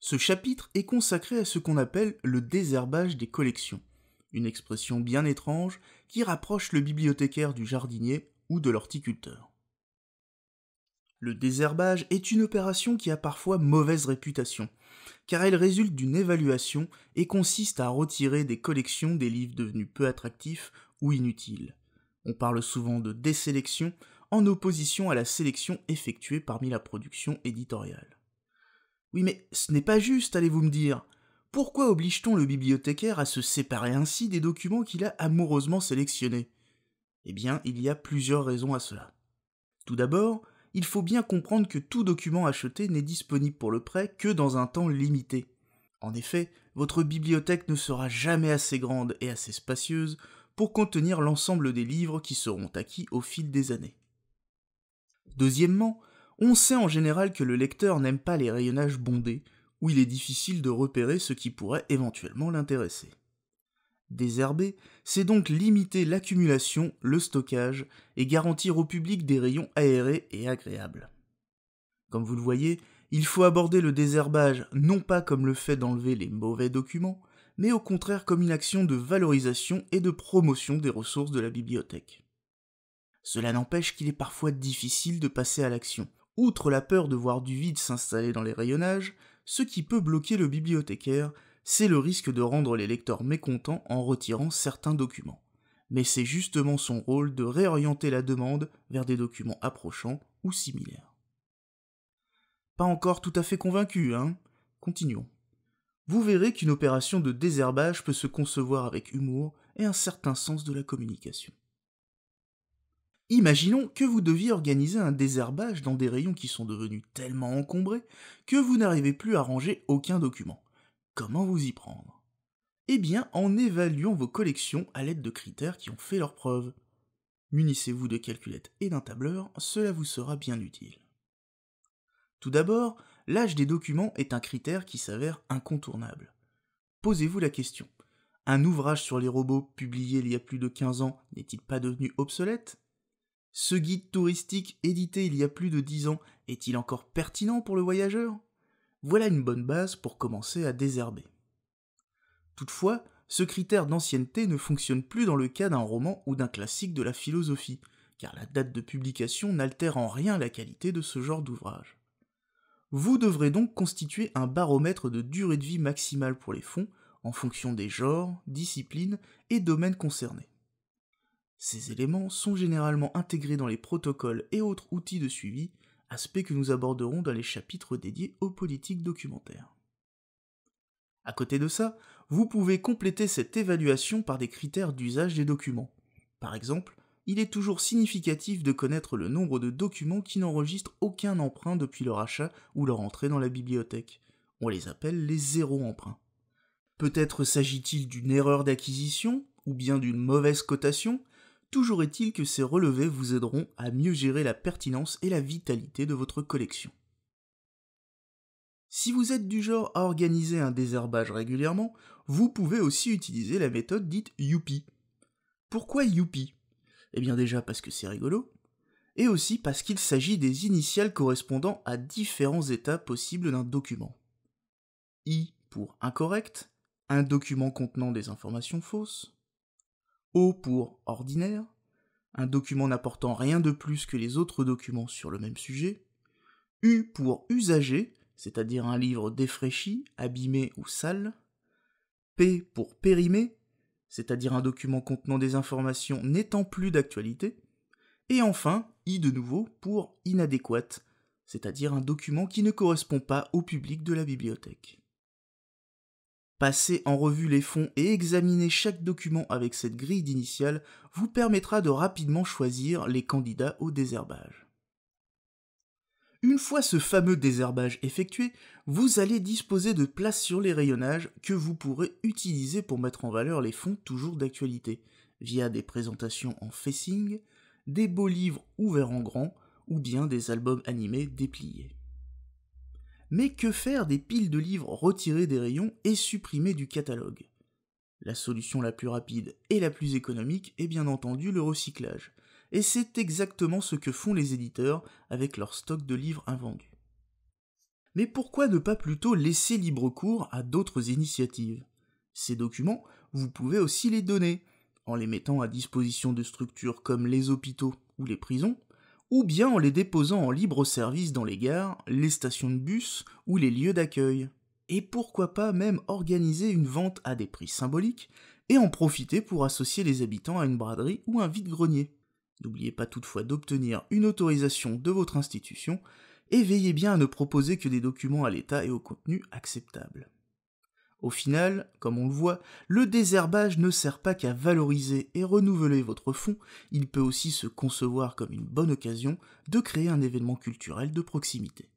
Ce chapitre est consacré à ce qu'on appelle le désherbage des collections, une expression bien étrange qui rapproche le bibliothécaire du jardinier ou de l'horticulteur. Le désherbage est une opération qui a parfois mauvaise réputation, car elle résulte d'une évaluation et consiste à retirer des collections des livres devenus peu attractifs ou inutiles. On parle souvent de désélection en opposition à la sélection effectuée parmi la production éditoriale. Oui, mais ce n'est pas juste, allez-vous me dire. Pourquoi oblige-t-on le bibliothécaire à se séparer ainsi des documents qu'il a amoureusement sélectionnés Eh bien, il y a plusieurs raisons à cela. Tout d'abord, il faut bien comprendre que tout document acheté n'est disponible pour le prêt que dans un temps limité. En effet, votre bibliothèque ne sera jamais assez grande et assez spacieuse pour contenir l'ensemble des livres qui seront acquis au fil des années. Deuxièmement, on sait en général que le lecteur n'aime pas les rayonnages bondés, où il est difficile de repérer ce qui pourrait éventuellement l'intéresser. Désherber, c'est donc limiter l'accumulation, le stockage, et garantir au public des rayons aérés et agréables. Comme vous le voyez, il faut aborder le désherbage non pas comme le fait d'enlever les mauvais documents, mais au contraire comme une action de valorisation et de promotion des ressources de la bibliothèque. Cela n'empêche qu'il est parfois difficile de passer à l'action, Outre la peur de voir du vide s'installer dans les rayonnages, ce qui peut bloquer le bibliothécaire, c'est le risque de rendre les lecteurs mécontents en retirant certains documents. Mais c'est justement son rôle de réorienter la demande vers des documents approchants ou similaires. Pas encore tout à fait convaincu, hein Continuons. Vous verrez qu'une opération de désherbage peut se concevoir avec humour et un certain sens de la communication. Imaginons que vous deviez organiser un désherbage dans des rayons qui sont devenus tellement encombrés que vous n'arrivez plus à ranger aucun document. Comment vous y prendre Eh bien, en évaluant vos collections à l'aide de critères qui ont fait leurs preuves. Munissez-vous de calculettes et d'un tableur, cela vous sera bien utile. Tout d'abord, l'âge des documents est un critère qui s'avère incontournable. Posez-vous la question. Un ouvrage sur les robots publié il y a plus de 15 ans n'est-il pas devenu obsolète ce guide touristique édité il y a plus de dix ans est-il encore pertinent pour le voyageur Voilà une bonne base pour commencer à désherber. Toutefois, ce critère d'ancienneté ne fonctionne plus dans le cas d'un roman ou d'un classique de la philosophie, car la date de publication n'altère en rien la qualité de ce genre d'ouvrage. Vous devrez donc constituer un baromètre de durée de vie maximale pour les fonds en fonction des genres, disciplines et domaines concernés. Ces éléments sont généralement intégrés dans les protocoles et autres outils de suivi, aspects que nous aborderons dans les chapitres dédiés aux politiques documentaires. À côté de ça, vous pouvez compléter cette évaluation par des critères d'usage des documents. Par exemple, il est toujours significatif de connaître le nombre de documents qui n'enregistrent aucun emprunt depuis leur achat ou leur entrée dans la bibliothèque. On les appelle les zéro emprunts. Peut-être s'agit-il d'une erreur d'acquisition, ou bien d'une mauvaise cotation, Toujours est-il que ces relevés vous aideront à mieux gérer la pertinence et la vitalité de votre collection. Si vous êtes du genre à organiser un désherbage régulièrement, vous pouvez aussi utiliser la méthode dite Youpi. Pourquoi Youpi Eh bien déjà parce que c'est rigolo, et aussi parce qu'il s'agit des initiales correspondant à différents états possibles d'un document. I pour incorrect, un document contenant des informations fausses, O pour ordinaire, un document n'apportant rien de plus que les autres documents sur le même sujet, U pour usager, c'est-à-dire un livre défraîchi, abîmé ou sale, P pour périmé, c'est-à-dire un document contenant des informations n'étant plus d'actualité, et enfin I de nouveau pour inadéquate, c'est-à-dire un document qui ne correspond pas au public de la bibliothèque. Passer en revue les fonds et examiner chaque document avec cette grille d'initiale vous permettra de rapidement choisir les candidats au désherbage. Une fois ce fameux désherbage effectué, vous allez disposer de places sur les rayonnages que vous pourrez utiliser pour mettre en valeur les fonds toujours d'actualité, via des présentations en facing, des beaux livres ouverts en grand, ou bien des albums animés dépliés. Mais que faire des piles de livres retirés des rayons et supprimés du catalogue La solution la plus rapide et la plus économique est bien entendu le recyclage. Et c'est exactement ce que font les éditeurs avec leur stock de livres invendus. Mais pourquoi ne pas plutôt laisser libre cours à d'autres initiatives Ces documents, vous pouvez aussi les donner, en les mettant à disposition de structures comme les hôpitaux ou les prisons, ou bien en les déposant en libre service dans les gares, les stations de bus ou les lieux d'accueil. Et pourquoi pas même organiser une vente à des prix symboliques et en profiter pour associer les habitants à une braderie ou un vide-grenier. N'oubliez pas toutefois d'obtenir une autorisation de votre institution et veillez bien à ne proposer que des documents à l'État et au contenu acceptable. Au final, comme on le voit, le désherbage ne sert pas qu'à valoriser et renouveler votre fond, il peut aussi se concevoir comme une bonne occasion de créer un événement culturel de proximité.